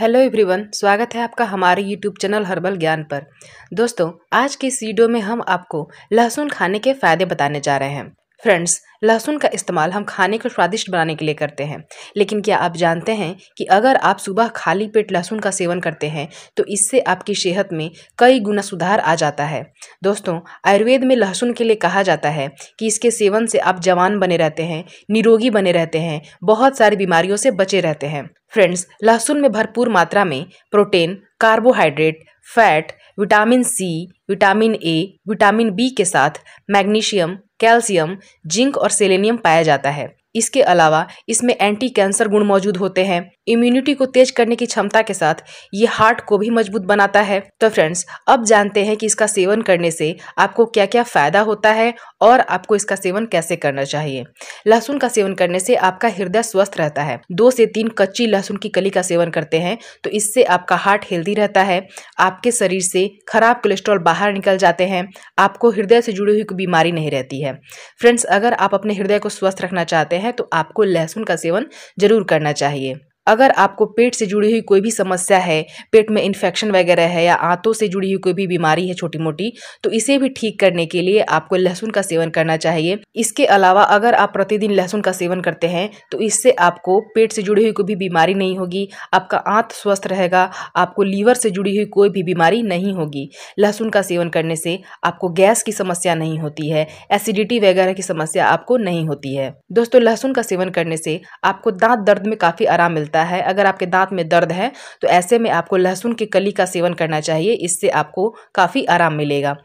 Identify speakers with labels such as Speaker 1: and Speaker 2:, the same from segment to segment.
Speaker 1: hello everyone स्वागत है आपका हमारे यूट्यूब चैनल हर्बल ज्ञान पर दोस्तों आज के इस वीडियो में हम आपको लहसुन खाने के फ़ायदे बताने जा रहे हैं फ्रेंड्स लहसुन का इस्तेमाल हम खाने को स्वादिष्ट बनाने के लिए करते हैं लेकिन क्या आप जानते हैं कि अगर आप सुबह खाली पेट लहसुन का सेवन करते हैं तो इससे आपकी सेहत में कई गुना सुधार आ जाता है दोस्तों आयुर्वेद में लहसुन के लिए कहा जाता है कि इसके सेवन से आप जवान बने रहते हैं निरोगी बने रहते हैं बहुत सारी बीमारियों से बचे रहते हैं फ्रेंड्स लहसुन में भरपूर मात्रा में protein carbohydrate fat vitamin C vitamin A vitamin B के साथ मैग्नीशियम कैल्शियम जिंक और सेलेनियम पाया जाता है इसके अलावा इसमें एंटी कैंसर गुण मौजूद होते हैं इम्यूनिटी को तेज करने की क्षमता के साथ ये हार्ट को भी मजबूत बनाता है तो फ्रेंड्स अब जानते हैं कि इसका सेवन करने से आपको क्या क्या फायदा होता है और आपको इसका सेवन कैसे करना चाहिए लहसुन का सेवन करने से आपका हृदय स्वस्थ रहता है दो से तीन कच्ची लहसुन की कली का सेवन करते हैं तो इससे आपका हार्ट हेल्दी रहता है आपके शरीर से खराब कोलेस्ट्रॉल बाहर निकल जाते हैं आपको हृदय से जुड़ी हुई बीमारी नहीं रहती है फ्रेंड्स अगर आप अपने हृदय को स्वस्थ रखना चाहते हैं हैं तो आपको लहसुन का सेवन ज़रूर करना चाहिए अगर आपको पेट से जुड़ी हुई कोई भी समस्या है पेट में इन्फेक्शन वगैरह है या आंतों से जुड़ी हुई कोई भी बीमारी है छोटी मोटी तो इसे भी ठीक करने के लिए आपको लहसुन का सेवन करना चाहिए इसके अलावा अगर आप प्रतिदिन लहसुन का सेवन करते हैं तो इससे आपको पेट से जुड़ी हुई कोई भी बीमारी नहीं होगी आपका आंत स्वस्थ रहेगा आपको लीवर से जुड़ी हुई कोई भी बीमारी नहीं होगी लहसुन का सेवन करने से आपको गैस की समस्या नहीं होती है एसिडिटी वगैरह की समस्या आपको नहीं होती है दोस्तों लहसुन का सेवन करने से आपको दांत दर्द में काफ़ी आराम मिलता है रहता है अगर आपके दांत में दर्द है तो ऐसे में आपको लहसुन की कली का सेवन करना चाहिए इससे आपको काफ़ी आराम मिलेगा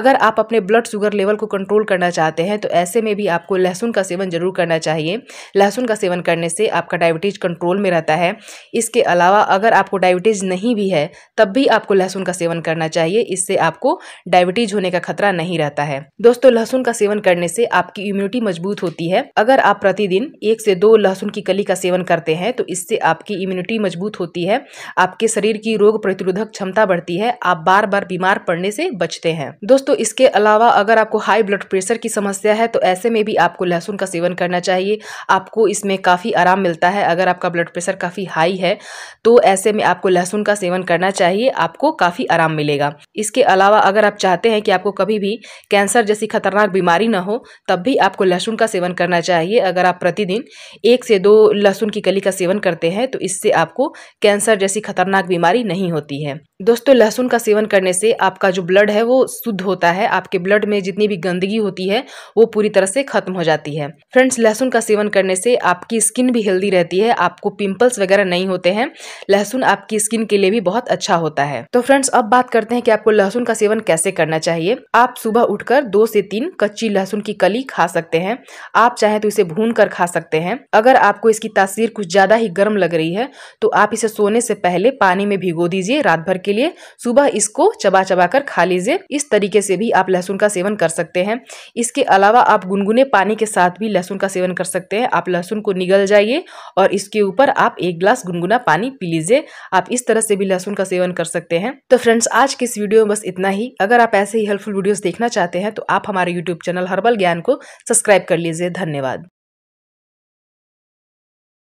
Speaker 1: अगर आप अपने ब्लड शुगर लेवल को कंट्रोल करना चाहते हैं तो ऐसे में भी आपको लहसुन का सेवन ज़रूर करना चाहिए लहसुन का सेवन करने से आपका डायबिटीज़ कंट्रोल में रहता है इसके अलावा अगर आपको डायबिटीज़ नहीं भी है तब भी आपको लहसुन का सेवन करना चाहिए इससे आपको डायबिटीज़ होने का खतरा नहीं रहता है दोस्तों लहसुन का सेवन करने से आपकी इम्यूनिटी मजबूत होती है अगर आप प्रतिदिन एक से दो लहसुन की कली का सेवन करते हैं तो इससे से आपकी इम्यूनिटी मजबूत होती है आपके शरीर की रोग प्रतिरोधक क्षमता बढ़ती है आप बार बार बीमार पड़ने से बचते हैं दोस्तों इसके अलावा अगर आपको हाई ब्लड प्रेशर की समस्या है तो ऐसे में भी आपको लहसुन का सेवन करना चाहिए आपको इसमें काफ़ी आराम मिलता है अगर आपका ब्लड प्रेशर काफ़ी हाई है तो ऐसे में आपको लहसुन का सेवन करना चाहिए आपको काफ़ी आराम मिलेगा इसके अलावा अगर आप चाहते हैं कि आपको कभी भी कैंसर जैसी खतरनाक बीमारी ना हो तब भी आपको लहसुन का सेवन करना चाहिए अगर आप प्रतिदिन एक से दो लहसुन की कली का सेवन करते खाते हैं तो इससे आपको कैंसर जैसी खतरनाक बीमारी नहीं होती है दोस्तों लहसुन का सेवन करने से आपका जो ब्लड है वो शुद्ध होता है आपके ब्लड में जितनी भी गंदगी होती है वो पूरी तरह से खत्म हो जाती है फ्रेंड्स लहसुन का सेवन करने से आपकी स्किन भी हेल्दी रहती है आपको पिंपल्स वगैरह नहीं होते हैं लहसुन आपकी स्किन के लिए भी बहुत अच्छा होता है तो फ्रेंड्स अब बात करते हैं कि आपको लहसुन का सेवन कैसे करना चाहिए आप सुबह उठकर दो से तीन कच्ची लहसुन की कली खा सकते हैं आप चाहें तो इसे भून कर खा सकते हैं अगर आपको इसकी तासीर कुछ ज्यादा ही गर्म गर्म लग रही है तो आप इसे सोने से पहले पानी में भिगो दीजिए रात भर के लिए सुबह इसको चबा चबा कर खा लीजिए इस तरीके से भी आप लहसुन का सेवन कर सकते हैं इसके अलावा आप गुनगुने पानी के साथ भी लहसुन का सेवन कर सकते हैं आप लहसुन को निगल जाइए और इसके ऊपर आप एक ग्लास गुनगुना पानी पी लीजिए आप इस तरह से भी लहसुन का सेवन कर सकते हैं तो फ्रेंड्स आज के इस वीडियो में बस इतना ही अगर आप ऐसे ही हेल्पफुल वीडियोस देखना चाहते हैं तो आप हमारे यूट्यूब चैनल हर्बल ज्ञान को सब्सक्राइब कर लीजिए धन्यवाद